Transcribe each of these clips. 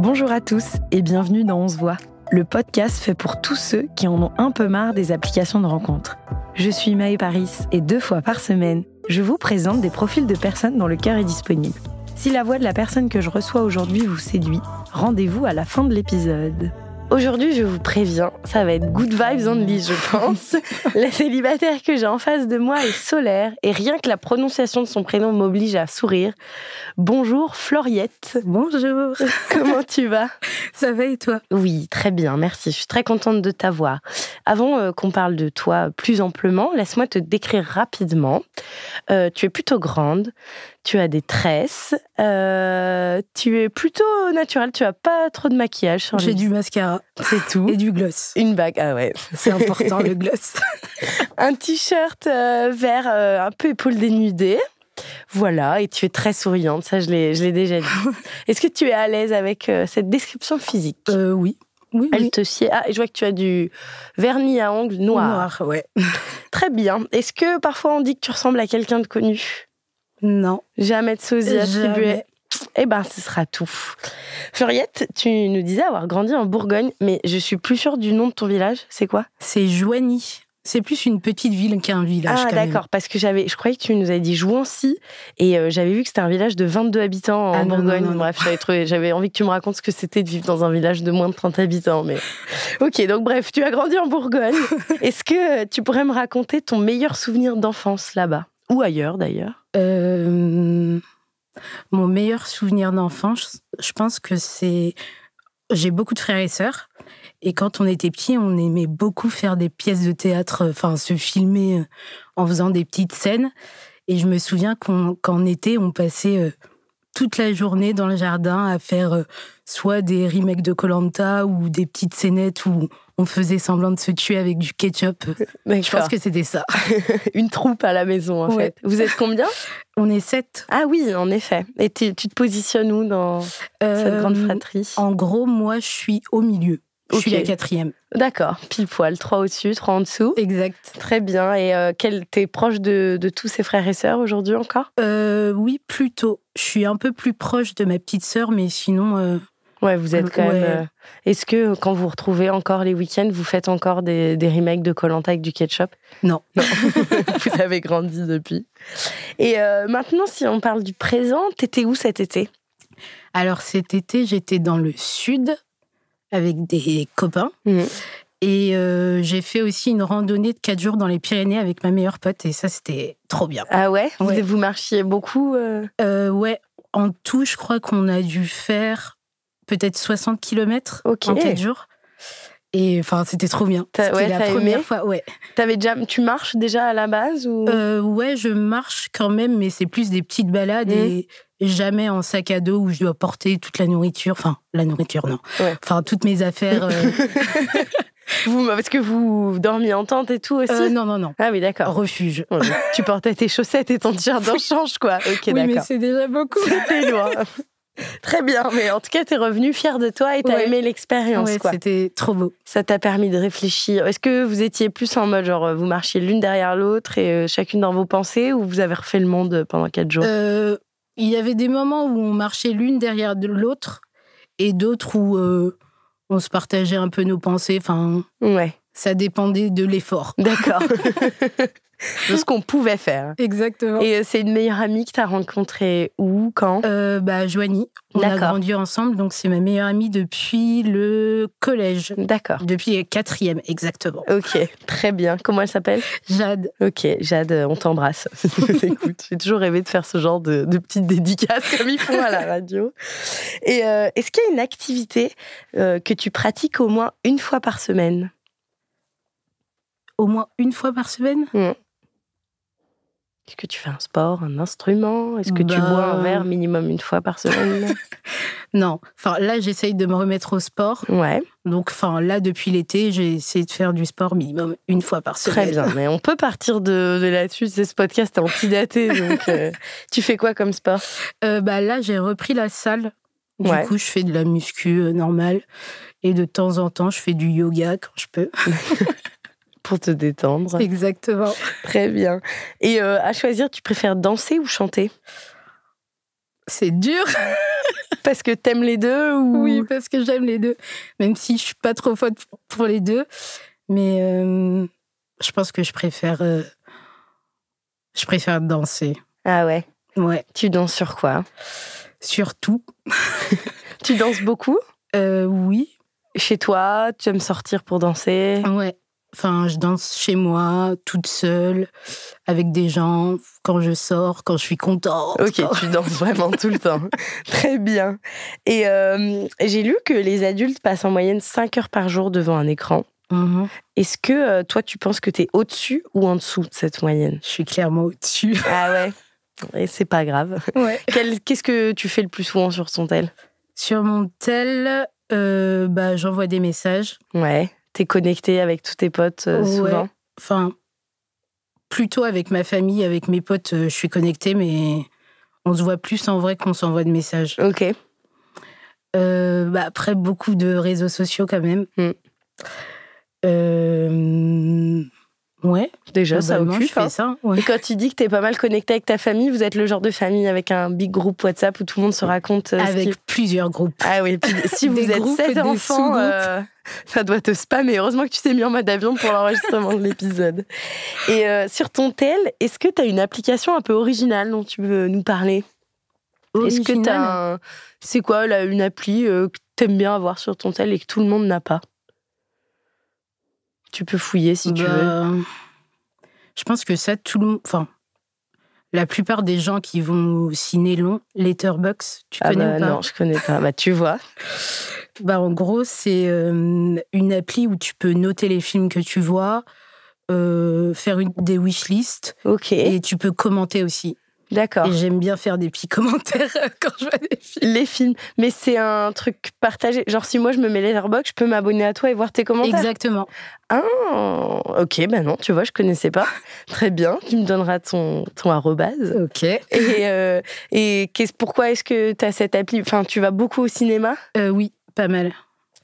Bonjour à tous et bienvenue dans On Voix, le podcast fait pour tous ceux qui en ont un peu marre des applications de rencontres. Je suis Maë Paris et deux fois par semaine, je vous présente des profils de personnes dont le cœur est disponible. Si la voix de la personne que je reçois aujourd'hui vous séduit, rendez-vous à la fin de l'épisode. Aujourd'hui, je vous préviens, ça va être good vibes only, je pense. la célibataire que j'ai en face de moi est solaire et rien que la prononciation de son prénom m'oblige à sourire. Bonjour Floriette. Bonjour. Comment tu vas Ça va et toi Oui, très bien, merci. Je suis très contente de t'avoir. Avant euh, qu'on parle de toi plus amplement, laisse-moi te décrire rapidement. Euh, tu es plutôt grande, tu as des tresses, euh, tu es plutôt naturel, tu as pas trop de maquillage J'ai du mascara. C'est tout. Et du gloss. Une bague, ah ouais. C'est important le gloss. un t-shirt euh, vert euh, un peu épaule dénudée. Voilà, et tu es très souriante, ça je l'ai, déjà dit. Est-ce que tu es à l'aise avec cette description physique Oui. Oui, Elle te sied. Ah, je vois que tu as du vernis à ongles noir. Noir, ouais. Très bien. Est-ce que parfois on dit que tu ressembles à quelqu'un de connu non. Jamais de sosie attribué. Eh ben, ce sera tout. Furiette, tu nous disais avoir grandi en Bourgogne, mais je suis plus sûre du nom de ton village. C'est quoi C'est Joigny. C'est plus une petite ville qu'un village. Ah d'accord, parce que j'avais, je croyais que tu nous avais dit Jouancy et euh, j'avais vu que c'était un village de 22 habitants en ah, Bourgogne. Bref, j'avais envie que tu me racontes ce que c'était de vivre dans un village de moins de 30 habitants. Mais ok, donc bref, tu as grandi en Bourgogne. Est-ce que tu pourrais me raconter ton meilleur souvenir d'enfance là-bas ou ailleurs d'ailleurs euh, Mon meilleur souvenir d'enfance, je pense que c'est... J'ai beaucoup de frères et sœurs. Et quand on était petits, on aimait beaucoup faire des pièces de théâtre, enfin se filmer euh, en faisant des petites scènes. Et je me souviens qu'en été, on passait euh, toute la journée dans le jardin à faire soit des remakes de Colanta ou des petites scénettes où on faisait semblant de se tuer avec du ketchup. Je pense que c'était ça. Une troupe à la maison, en fait. Vous êtes combien On est sept. Ah oui, en effet. Et tu te positionnes où dans cette euh, grande fratrie En gros, moi, je suis au milieu. Je suis la quatrième. D'accord, pile poil, trois au-dessus, trois en dessous. Exact. Très bien. Et euh, t'es proche de, tous ses frères et sœurs aujourd'hui encore euh, Oui, plutôt. Je suis un peu plus proche de ma petite sœur, mais sinon, euh, Ouais, vous êtes quand même. Euh, est-ce que quand vous retrouvez encore les week-ends, vous faites encore des, remakes de Colanta avec du ketchup Non. vous avez grandi depuis. Et euh, maintenant, si on parle du présent, t'étais où cet été Alors cet été, j'étais dans le sud avec des copains. Mmh. Et euh, j'ai fait aussi une randonnée de 4 jours dans les Pyrénées avec ma meilleure pote et ça c'était trop bien. Ah ouais, Vous, marchiez beaucoup ouais, en tout je crois qu'on a dû faire peut-être 60 km en 4 jours. Et enfin, c'était trop bien. C'était la première fois, ouais. avais déjà, tu marches déjà à la base ou euh, Ouais, je marche quand même, mais c'est plus des petites balades mmh. et jamais en sac à dos où je dois porter toute la nourriture. Enfin, la nourriture, non. Enfin, toutes mes affaires. Euh. vous, parce que vous dormiez en tente et tout aussi euh, Non, non, non. Ah oui, d'accord. Refuge. tu portais tes chaussettes et ton jardin' change, quoi. Ok, oui, mais c'est déjà beaucoup. C'était loin. Très bien, mais en tout cas, t'es revenu fière de toi et t'as aimé l'expérience. C'était trop beau. Ça t'a permis de réfléchir. Est-ce que vous étiez plus en mode genre vous marchiez l'une derrière l'autre et euh, chacune dans vos pensées ou vous avez refait le monde pendant quatre jours euh, Il y avait des moments où on marchait l'une derrière l'autre et d'autres où euh, on se partageait un peu nos pensées. Enfin, ouais ça dépendait de l'effort. D'accord. de ce qu'on pouvait faire. Exactement. Et euh, c'est une meilleure amie que tu as rencontrée où, quand euh, bah, Joanie. On a grandi ensemble, donc c'est ma meilleure amie depuis le collège. D'accord. Depuis quatrième, exactement. Ok, très bien. Comment elle s'appelle Jade. Ok, Jade, euh, on t'embrasse. Écoute, j'ai toujours rêvé de faire ce genre de, de petites dédicaces comme ils font à la radio. Et euh, est-ce qu'il y a une activité que tu pratiques au moins une fois par semaine au moins une fois par semaine. Mm. Est-ce que tu fais un sport, un instrument Est-ce que tu bois un ben, verre minimum une fois par semaine Non. Enfin, là, j'essaye de me remettre au sport. Ouais. Donc, enfin, là, depuis l'été, j'ai essayé de faire du sport minimum une fois par semaine. Très bien. Mais on peut partir de, là-dessus. Ce podcast est antidaté. Euh, tu fais quoi comme sport euh, Bah là, j'ai repris la salle. Du coup, je fais de la muscu euh, normale. Et de temps en temps, je fais du yoga quand je peux. pour te détendre. Exactement. Très bien. Et euh, à choisir, tu préfères danser ou chanter C'est dur. parce que t'aimes les deux Oui, parce que j'aime les deux. Même si je suis pas trop faute pour les deux. Mais euh, je pense que je préfère. Euh, je préfère danser. Ah ouais Ouais. Tu danses sur quoi Sur tout. tu danses beaucoup Oui. Chez toi, tu aimes sortir pour danser Ouais. Enfin, je danse chez moi, toute seule, avec des gens, quand je sors, quand je suis contente. Ok, tu danses vraiment tout le temps. Très bien. Et j'ai lu que les adultes passent en moyenne 5 heures par jour devant un écran. Mmh Est-ce que euh, toi, tu penses que tu es au-dessus ou en dessous de cette moyenne Je suis clairement au-dessus. ah ouais Et c'est pas grave. Qu'est-ce que tu fais le plus souvent sur ton tel Sur mon tel, euh, bah, j'envoie des messages. Ouais. T'es connecté avec tous tes potes euh, souvent Enfin, plutôt avec ma famille, avec mes potes, euh, je suis connecté mais on se voit plus en vrai qu'on s'envoie de messages. Ok. Euh, bah, après, beaucoup de réseaux sociaux quand même. Mm. Ouais, déjà ça occupe. fais Ça, Et quand tu dis que tu es pas mal connecté avec ta famille, vous êtes le genre de famille avec un big groupe WhatsApp où tout le monde se raconte. Euh, avec plusieurs groupes. Ah oui, puis, si vous êtes sept enfants, euh, ça doit te spammer. Heureusement que tu t'es mis en mode avion pour l'enregistrement de l'épisode. Et euh, sur ton tel, est-ce que tu as une application un peu originale dont tu veux nous parler Est-ce que tu un... C'est quoi là, une appli que tu aimes bien avoir sur ton tel et que tout le monde n'a pas tu peux fouiller si tu veux. Bah, je pense que ça, tout le monde. Enfin, la plupart des gens qui vont au ciné long, Letterbox, tu ah connais bah, pas Non, je connais pas. bah tu vois. Bah en gros, c'est euh, une appli où tu peux noter les films que tu vois, euh, faire une, des wishlists, ok et tu peux commenter aussi. D'accord. Et j'aime bien faire des petits commentaires euh, quand je vois des films. Les films. Mais c'est un truc partagé. Genre, si moi je me mets les Letterboxd, je peux m'abonner à toi et voir tes commentaires. Exactement. Ah, ok, ben non, tu vois, je connaissais pas. Très bien, tu me donneras ton, ton arrobase. Ok. Et, euh, pourquoi est-ce que tu as cette appli Enfin, tu vas beaucoup au cinéma euh, Oui, pas mal.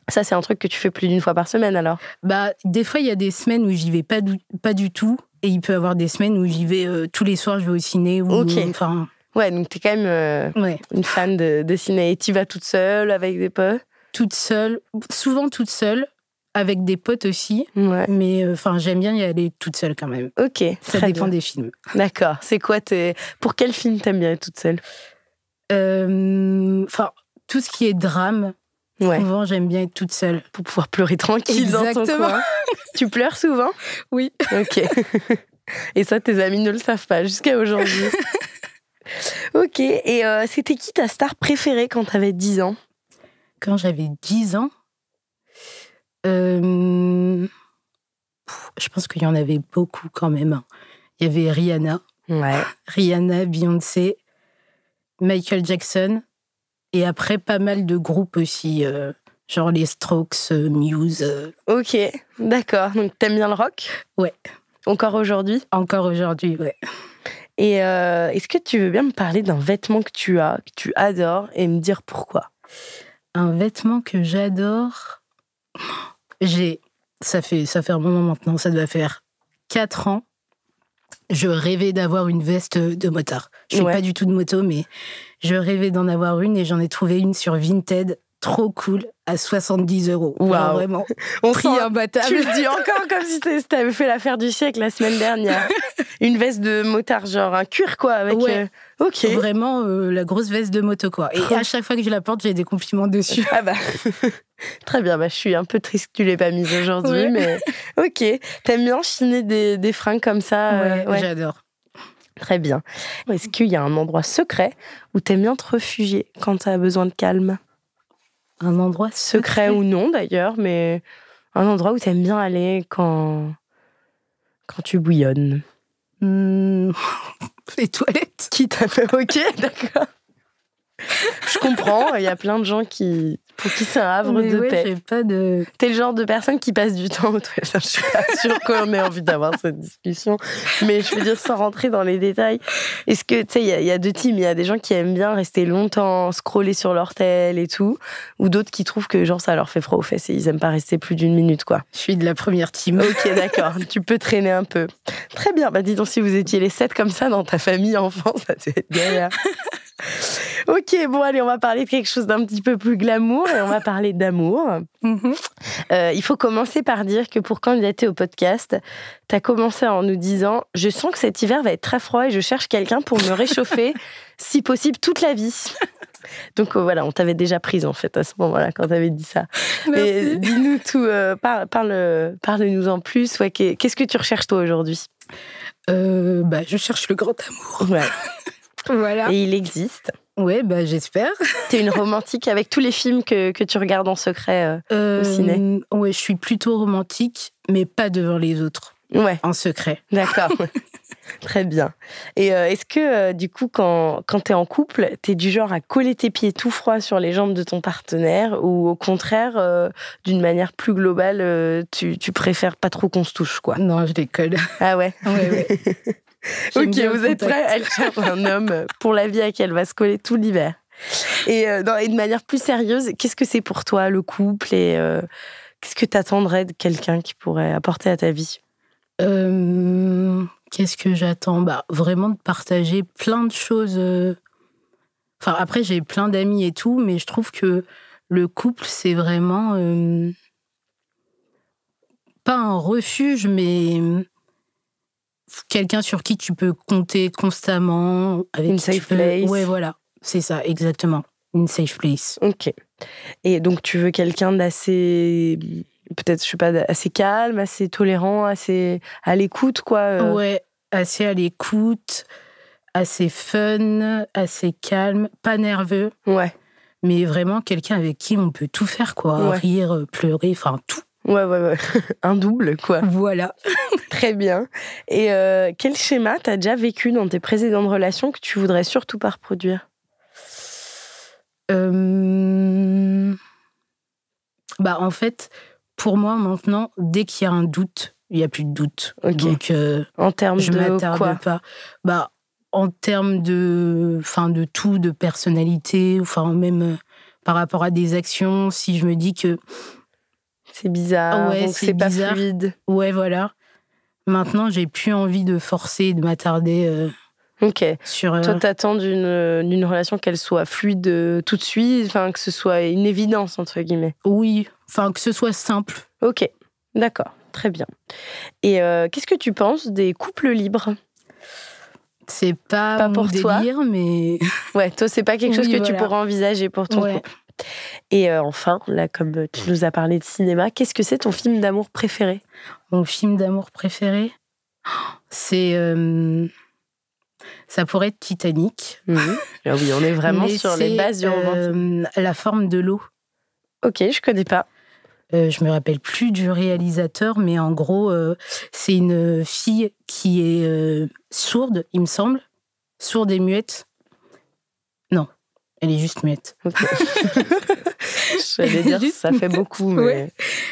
Ça, c'est un truc que tu fais plus d'une fois par semaine alors Bah, des fois, il y a des semaines où j'y vais pas pas du tout. Et il peut y avoir des semaines où j'y vais euh, tous les soirs, je vais au ciné. Ou, ok. Enfin. Ouais, donc es quand même euh, une fan de, de ciné. Et t'y vas toute seule, avec des potes Toute seule, souvent toute seule, avec des potes aussi. Mais euh, enfin, j'aime bien y aller toute seule quand même. Ok. Ça dépend des films. D'accord. C'est quoi tes... Pour quel film t'aimes bien être toute seule Enfin, tout ce qui est drame, Souvent, j'aime bien être toute seule pour pouvoir pleurer tranquille Exactement. tu pleures souvent Oui. Ok. Et ça, tes amis ne le savent pas jusqu'à aujourd'hui. ok. Et euh, c'était qui ta star préférée quand tu avais 10 ans Quand j'avais 10 ans euh, Je pense qu'il y en avait beaucoup quand même. Hein. Il y avait Rihanna. Ouais. Rihanna, Beyoncé, Michael Jackson. Et après, pas mal de groupes aussi, euh, genre les Strokes, euh, Muse. Euh. Ok, d'accord. Donc t'aimes bien le rock Ouais. Encore aujourd'hui encore aujourd'hui, ouais. Et est-ce que tu veux bien me parler d'un vêtement que tu as, que tu adores, et me dire pourquoi Un vêtement que j'adore. J'ai. Ça fait, ça fait un moment maintenant, ça doit faire 4 ans. Je rêvais d'avoir une veste de motard. Je suis pas du tout de moto, mais je rêvais d'en avoir une et j'en ai trouvé une sur Vinted trop cool à 70 euros. Wow. vraiment. On prix imbattable. Tu le dis encore comme si avais fait l'affaire du siècle la semaine dernière. Une veste de motard, genre un cuir, quoi, avec. Euh, ok. Vraiment euh, la grosse veste de moto, quoi. Et à chaque fois que je la porte, j'ai des compliments dessus. Ah bah. Très bien, bah, je suis un peu triste que tu l'aies pas mise aujourd'hui, mais ok. T'aimes bien chiner des, des fringues comme ça euh, ouais. j'adore. Très bien. Est-ce qu'il y a un endroit secret où t'aimes bien te réfugier quand as besoin de calme Un endroit secret, ou non d'ailleurs, mais un endroit où t'aimes bien aller quand quand tu bouillonnes. Hmm. Les toilettes. Qui t'a fait Ok, d'accord. Je comprends. Il y a plein de gens qui pour qui c'est un havre de paix. Pas T'es le genre de personne qui passe du temps aux toilettes. Je suis pas sûre qu'on ait envie d'avoir cette discussion, mais je veux dire sans rentrer dans les détails. Est-ce que tu sais, il y, a deux teams. Il y a des gens qui aiment bien rester longtemps scroller sur leur tel et tout, ou d'autres qui trouvent que genre ça leur fait froid aux fesses et ils aiment pas rester plus d'une minute quoi. Je suis de la première team. Ok, d'accord. tu peux traîner un peu. Très bien. Bah dis donc si vous étiez les sept comme ça dans ta famille enfant, ça serait être galère. Ok, bon, allez, on va parler de quelque chose d'un petit peu plus glamour et on va parler d'amour. Mm-hmm. Euh, il faut commencer par dire que pour candidater au podcast, tu as commencé en nous disant Je sens que cet hiver va être très froid et je cherche quelqu'un pour me réchauffer, si possible, toute la vie. Donc euh, voilà, on t'avait déjà prise en fait à ce moment-là quand t'avais dit ça. Mais dis-nous tout, euh, parle, parle, nous en plus. Qu'est-ce que tu recherches toi aujourd'hui bah, Je cherche le grand amour. voilà. Et il existe. Oui, bah, j'espère. T'es une romantique avec tous les films que, tu regardes en secret euh, au euh, ciné Oui, je suis plutôt romantique, mais pas devant les autres. Ouais. En secret. D'accord. Très bien. Et euh, est-ce que, du coup, quand, quand tu es en couple, tu es du genre à coller tes pieds tout froid sur les jambes de ton partenaire ou au contraire, d'une manière plus globale, tu, tu, préfères pas trop qu'on se touche, quoi Non, je décolle. Ah ouais. ok, vous êtes prêts Elle cherche un homme pour la vie à qui elle va se coller tout l'hiver. Et, euh, et de manière plus sérieuse, qu'est-ce que c'est pour toi le couple et euh, qu'est-ce que t'attendrais de quelqu'un qui pourrait apporter à ta vie euh, Qu'est-ce que j'attends Bah vraiment de partager plein de choses. Enfin après j'ai plein d'amis et tout, mais je trouve que le couple c'est vraiment pas un refuge, mais quelqu'un sur qui tu peux compter constamment. Avec Une safe place. Ouais, voilà, c'est ça, exactement. Une safe place. Ok. Et donc, tu veux quelqu'un d'assez peut-être, je sais pas, assez calme, assez tolérant, assez à l'écoute, quoi. Euh? Ouais, assez à l'écoute, assez fun, assez calme, pas nerveux. Ouais. Mais vraiment quelqu'un avec qui on peut tout faire, quoi. Rire, pleurer, enfin tout. Ouais, ouais, ouais. Un double, quoi. Voilà. Très bien. Et euh, quel schéma t'as déjà vécu dans tes précédentes relations que tu voudrais surtout pas reproduire euh... Bah, en fait, pour moi, maintenant, dès qu'il y a un doute, il n'y a plus de doute. Donc, euh, en termes je de quoi pas. Bah, en termes de, fin, de tout, de personnalité, enfin, même euh, par rapport à des actions, si je me dis que c'est bizarre, donc c'est pas fluide. Ouais, voilà. Maintenant, j'ai plus envie de forcer et de m'attarder. Euh, ok. Sur, euh... Toi, t'attends d'une, euh, d'une relation qu'elle soit fluide euh, tout de suite, enfin que ce soit une évidence entre guillemets. Oui, enfin que ce soit simple. Ok, d'accord, très bien. Et qu'est-ce que tu penses des couples libres C'est pas, pas pour toi. mais ouais, toi c'est pas quelque chose que tu pourras envisager pour ton couple. Et euh, enfin, là, comme euh, tu mm. nous as parlé de cinéma, qu'est-ce que c'est ton film d'amour préféré Mon film d'amour préféré C'est. Euh, ça pourrait être Titanic. Mm. Ah oui, on est vraiment sur les bases du la forme de l'eau. Ok, je connais pas. je me rappelle plus du réalisateur, mais en gros, c'est une fille qui est sourde, il me semble, sourde et muette, elle est juste muette. Je dire, ça fait beaucoup, mais...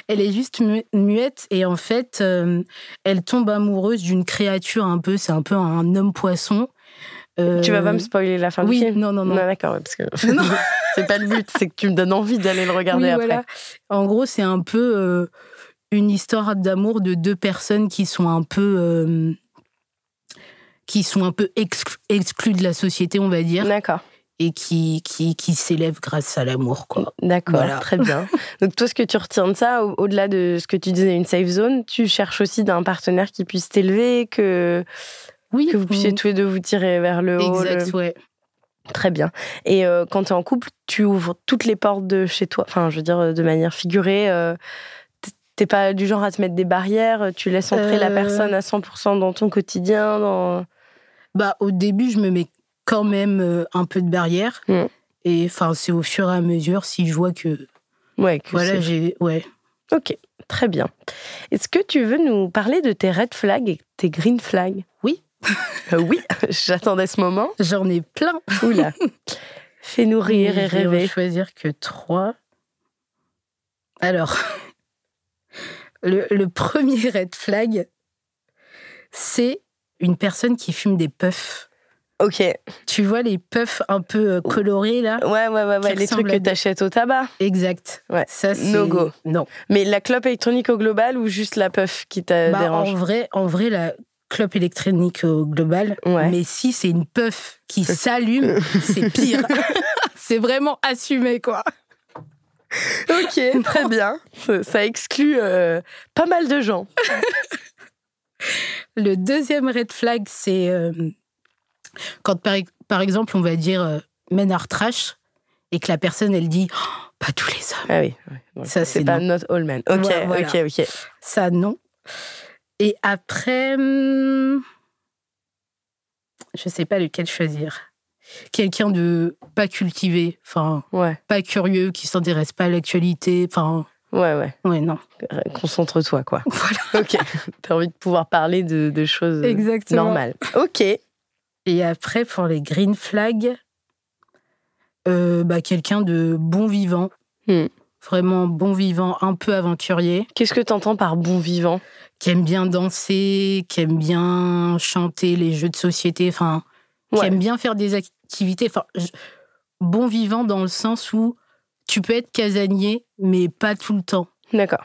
Elle est juste muette et en fait, euh, elle tombe amoureuse d'une créature un peu, c'est un peu un homme-poisson. Tu vas pas me euh, spoiler la fin oui, du film Non, non, non. non D'accord, parce que c'est pas le but, c'est que tu me donnes envie d'aller le regarder après. En gros, c'est un peu euh, une histoire d'amour de deux personnes qui sont un peu. qui sont un peu exclues de la société, on va dire. D'accord qui, qui, qui s'élève grâce à l'amour. D'accord, très bien. Donc toi, ce que tu retiens de ça, au-delà de ce que tu disais, une safe zone, tu cherches aussi d'un partenaire qui puisse t'élever, que, oui, que vous puissiez tous les deux vous tirer vers le haut. Exact, ouais. Très bien. Et euh, quand tu es en couple, tu ouvres toutes les portes de chez toi, enfin je veux dire euh, de manière figurée. Euh, tu T'es pas du genre à te mettre des barrières, tu laisses entrer la personne à 100% dans ton quotidien. Dans... Bah, au début, je me mets quand même euh, un peu de barrière. Mm. Et enfin, c'est au fur et à mesure si je vois que. Ouais, que Voilà, j'ai. Ouais. Ok, très bien. Est-ce que tu veux nous parler de tes red flags et tes green flags Oui. Euh, oui, j'attendais ce moment. J'en ai plein. Oula. Fais-nous rire et, rêver. Je vais choisir que trois. Alors, le, le premier red flag, c'est une personne qui fume des puffs. Ok. Tu vois les puffs un peu euh, colorés là Ouais, ouais, ouais, les trucs que t'achètes au tabac. Exact. Ouais. Ça, c'est. No go. Non. Mais la clope électronique au global ou juste la puff qui t'a bah, dérange En vrai, en vrai, la clope électronique au global. Ouais. Mais si c'est une puff qui s'allume, c'est pire. c'est vraiment assumé, quoi. Ok, très bien. Ça, exclut euh, pas mal de gens. Le deuxième red flag, c'est. Euh, quand par, exemple, on va dire euh, men Ménard trash et que la personne, elle dit oh, pas tous les hommes. Ah oui, ça c'est pas not all men. Ok, ok, ok. Ça non. Et après, hmm, je sais pas lequel choisir. Quelqu'un de pas cultivé, enfin, pas curieux, qui s'intéresse pas à l'actualité, enfin. Ouais, ouais. Ouais, non. Euh, concentre-toi, quoi. Voilà. Ok. T'as envie de pouvoir parler de, choses normales. Ok. Et après, pour les green flags, euh, bah, quelqu'un de bon vivant. Hmm. Vraiment bon vivant, un peu aventurier. Qu'est-ce que tu entends par bon vivant Qui aime bien danser, qui aime bien chanter les jeux de société, enfin, qui aime bien faire des activités. bon vivant dans le sens où tu peux être casanier, mais pas tout le temps. D'accord.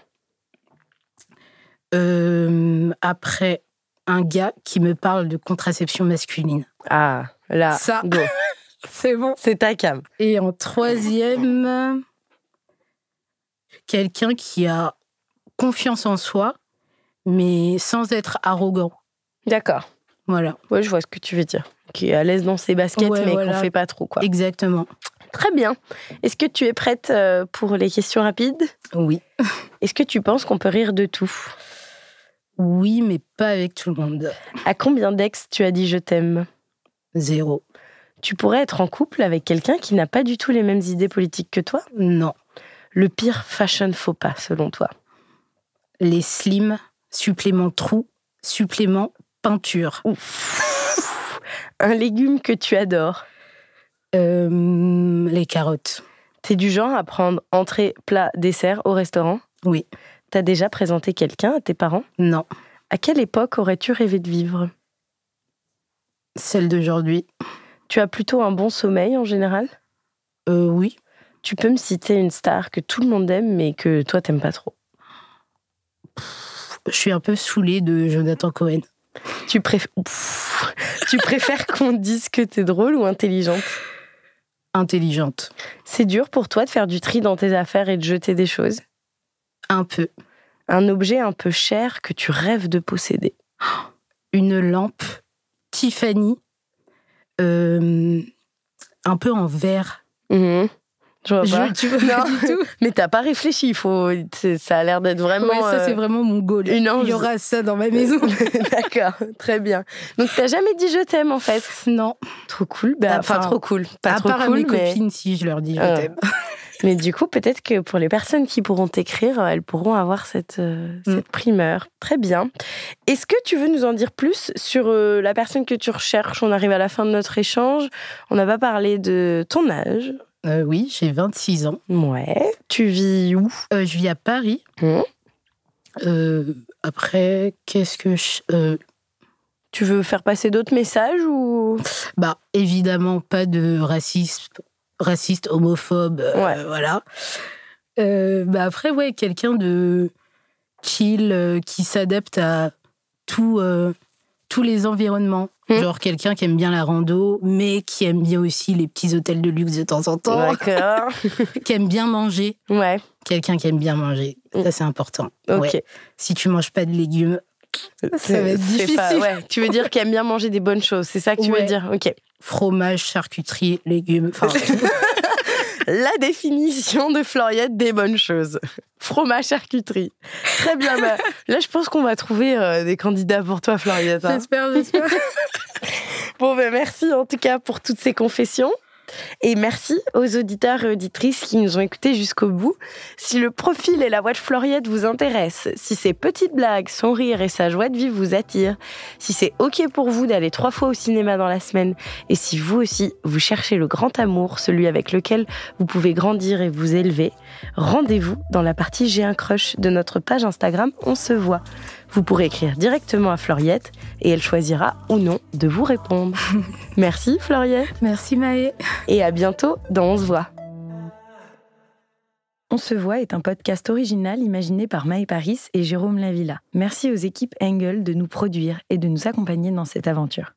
Euh, après, un gars qui me parle de contraception masculine. Ah, là. Ça. C'est bon. C'est ta cam. Et en troisième, quelqu'un qui a confiance en soi, mais sans être arrogant. D'accord. Voilà. Ouais, je vois ce que tu veux dire. Qui est à l'aise dans ses baskets, mais qui qu'on fait pas trop, quoi. Exactement. Très bien. Est-ce que tu es prête euh, pour les questions rapides Oui. Est-ce que tu penses qu'on peut rire de tout oui, mais pas avec tout le monde. À combien d'ex tu as dit je t'aime Zéro. Tu pourrais être en couple avec quelqu'un qui n'a pas du tout les mêmes idées politiques que toi Non. Le pire fashion faux pas, selon toi Les slims, supplément trou, supplément peinture. Ouf. Un légume que tu adores euh, Les carottes. T'es du genre à prendre entrée, plat, dessert au restaurant Oui. T'as déjà présenté quelqu'un à tes parents Non. À quelle époque aurais-tu rêvé de vivre Celle d'aujourd'hui. Tu as plutôt un bon sommeil en général Euh, oui. Tu peux me citer une star que tout le monde aime mais que toi t'aimes pas trop Je suis un peu saoulée de Jonathan Cohen. Tu, tu préfères qu'on dise que t'es drôle ou intelligente Intelligente. C'est dur pour toi de faire du tri dans tes affaires et de jeter des choses un peu. Un objet un peu cher que tu rêves de posséder. Une lampe Tiffany, euh, un peu en verre. Mhm. Je vois pas. tu vois tout. Mais t'as pas réfléchi. Il faut. Ça a l'air d'être vraiment. Ouais, ça c'est euh, vraiment mon goal. Il y aura ça dans ma maison. D'accord. Très bien. Donc t'as jamais dit je t'aime en fait. Non. Trop cool. Bah, enfin trop cool. Pas à trop part cool. mes copines si je leur dis je ah. t'aime. Mais du coup, peut-être que pour les personnes qui pourront t'écrire, elles pourront avoir cette, euh, mm. cette primeur. Très bien. Est-ce que tu veux nous en dire plus sur euh, la personne que tu recherches On arrive à la fin de notre échange. On n'a pas parlé de ton âge. Euh, oui, j'ai 26 ans. Ouais. Tu vis où Je vis à Paris. Mmh. après, qu'est-ce que Tu veux faire passer d'autres messages ou Bah évidemment pas de racisme raciste, homophobe, euh, voilà. Euh, bah après, ouais, quelqu'un de chill, euh, qui s'adapte à tout, tous les environnements. Hmm. Genre quelqu'un qui aime bien la rando, mais qui aime bien aussi les petits hôtels de luxe de temps en temps. D'accord. qui aime bien manger. Ouais. Quelqu'un qui aime bien manger. Ça, hmm. c'est important. Ok. Si tu manges pas de légumes, ça difficile. Tu veux dire qu'elle aime bien manger des bonnes choses, c'est ça que tu veux dire Ok. Fromage, charcuterie, légumes, La définition de Floriette des bonnes choses. Fromage, charcuterie. Très bien. Bah, là, je pense qu'on va trouver euh, des candidats pour toi, Floriette. Hein. J'espère, j'espère. bon, ben merci en tout cas pour toutes ces confessions. Et merci aux auditeurs et auditrices qui nous ont écoutés jusqu'au bout. Si le profil et la voix de Floriette vous intéressent, si ses petites blagues, son rire et sa joie de vivre vous attirent, si c'est OK pour vous d'aller trois fois au cinéma dans la semaine, et si vous aussi, vous cherchez le grand amour, celui avec lequel vous pouvez grandir et vous élever, rendez-vous dans la partie J'ai un crush de notre page Instagram On se voit. Vous pourrez écrire directement à Floriette et elle choisira ou non de vous répondre. Merci Floriette. Merci Maë. Et à bientôt dans On se voit. On se voit est un podcast original imaginé par Maë Paris et Jérôme Lavilla. Merci aux équipes Engel de nous produire et de nous accompagner dans cette aventure.